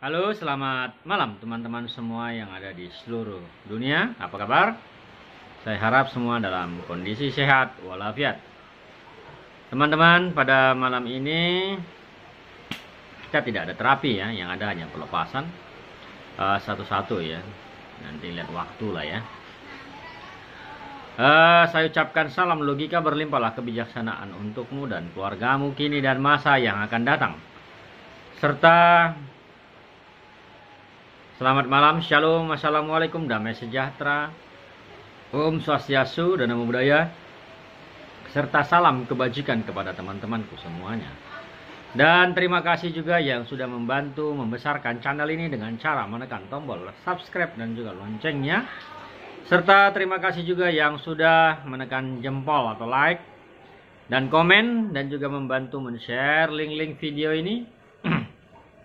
Halo, selamat malam teman-teman semua yang ada di seluruh dunia. Apa kabar? Saya harap semua dalam kondisi sehat walafiat. Teman-teman, pada malam ini kita tidak ada terapi ya, yang ada hanya pelepasan eh, satu-satu uh, ya. Nanti lihat waktu lah ya. Uh, saya ucapkan salam logika berlimpahlah kebijaksanaan untukmu dan keluargamu kini dan masa yang akan datang. Serta Selamat malam, Shalom, Assalamualaikum, damai sejahtera, Om Swastiastu, dan Namo Buddhaya, serta salam kebajikan kepada teman-temanku semuanya. Dan terima kasih juga yang sudah membantu membesarkan channel ini dengan cara menekan tombol subscribe dan juga loncengnya. Serta terima kasih juga yang sudah menekan jempol atau like dan komen dan juga membantu men-share link-link video ini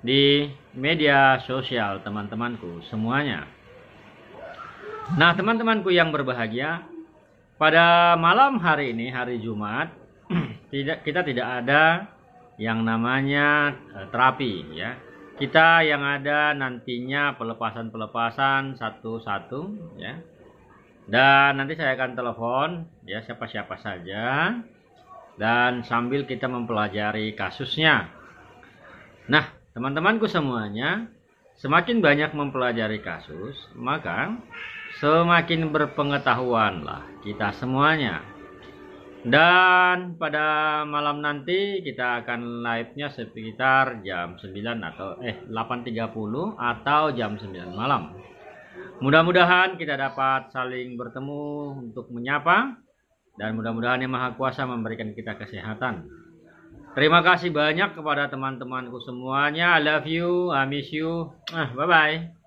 di media sosial teman-temanku semuanya. Nah, teman-temanku yang berbahagia, pada malam hari ini hari Jumat tidak kita tidak ada yang namanya e, terapi ya. Kita yang ada nantinya pelepasan-pelepasan satu-satu ya. Dan nanti saya akan telepon ya siapa-siapa saja dan sambil kita mempelajari kasusnya. Nah, Teman-temanku semuanya, semakin banyak mempelajari kasus, maka semakin berpengetahuanlah kita semuanya. Dan pada malam nanti kita akan live-nya sekitar jam 9 atau eh 8.30 atau jam 9 malam. Mudah-mudahan kita dapat saling bertemu untuk menyapa dan mudah-mudahan Yang Maha Kuasa memberikan kita kesehatan. Terima kasih banyak kepada teman-temanku semuanya. I love you, I miss you. bye bye bye.